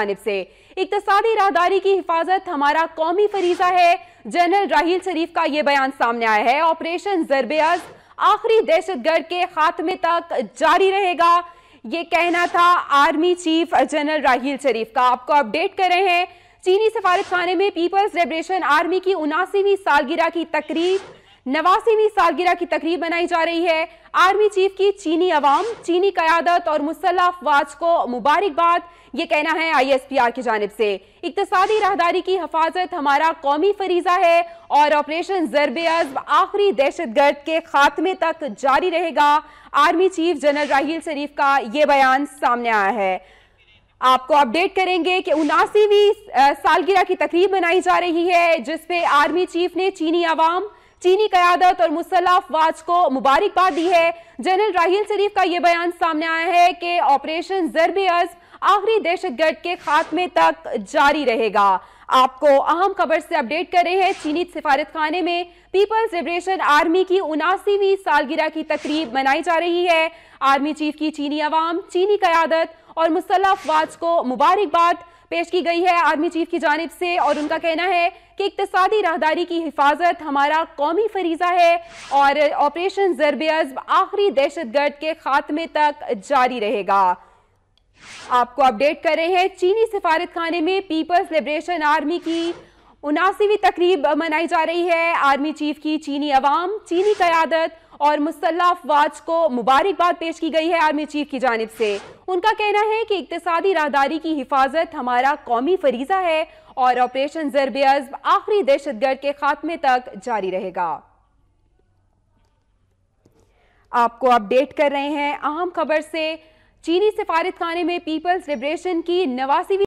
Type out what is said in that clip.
जानब से इकतसादी राहदारी की हिफाजत हमारा कौमी फरीजा है जनरल राहील शरीफ का ये बयान सामने आया है ऑपरेशन जरबे अज आखिरी दहशतगर्द के खात्मे तक जारी रहेगा ये कहना था army chief general Raheel Sharif का आपको अपडेट कर रहे हैं चीनी सफारत खाने में पीपल्स लिबरेशन आर्मी की उनासीवीं सालगिरह की तकरीब नवासीवीं सालगिरह की तकरीब मनाई जा रही है आर्मी चीफ की चीनी अवाम चीनी क्यादत और मुसल्ला अफवाज को मुबारकबाद ये कहना है आईएसपीआर की जानब से इकतसादी रहदारी की हफाजत हमारा कौमी फरीजा है और ऑपरेशन जरब अजब आखिरी दहशत गर्द के खात्मे तक जारी रहेगा army chief general Raheel Sharif का ये बयान सामने आया है आपको अपडेट करेंगे कि उनासीवीं सालगिरह की तकरीब मनाई जा रही है जिसपे आर्मी चीफ ने चीनी आवाम चीनी क्यादत और मुसल्ला अफवाज को मुबारकबाद दी है जनरल राहील शरीफ का यह बयान सामने आया है कि ऑपरेशन जरब आखिरी दहशतगर्द के खात्मे तक जारी रहेगा आपको अहम खबर से अपडेट कर रहे हैं चीनी सिफारत खाने में पीपल्स लिबरेशन आर्मी की उनासीवी सालगिरह की तकरीब मनाई जा रही है आर्मी चीफ की चीनी आवाम चीनी क्यादत और मुसल्लाफवाज अफवाज को मुबारकबाद पेश की गई है आर्मी चीफ की जानब से और उनका कहना है कि इकतसादी राहदारी की हिफाजत हमारा कौमी फरीजा है और ऑपरेशन जरबेअज़ आखिरी दहशत गर्द के खात्मे तक जारी रहेगा आपको अपडेट कर रहे हैं चीनी सिफारत खाने में पीपल्स लिबरेशन आर्मी की उनासीवी तकरीब मनाई जा रही है आर्मी चीफ की चीनी अवाम चीनी क्यादत और मुसल्ला अफवाज को मुबारकबाद पेश की गई है आर्मी चीफ की जानब से उनका कहना है कि इकतदी राहदारी की हिफाजत हमारा कौमी फरीजा है और ऑपरेशन जरब अजब आखिरी दहशतगर्द के खात्मे तक जारी रहेगा आपको अपडेट कर रहे हैं अहम खबर से चीनी सिफारत खाने में पीपल्स लिब्रेशन की नवासीवी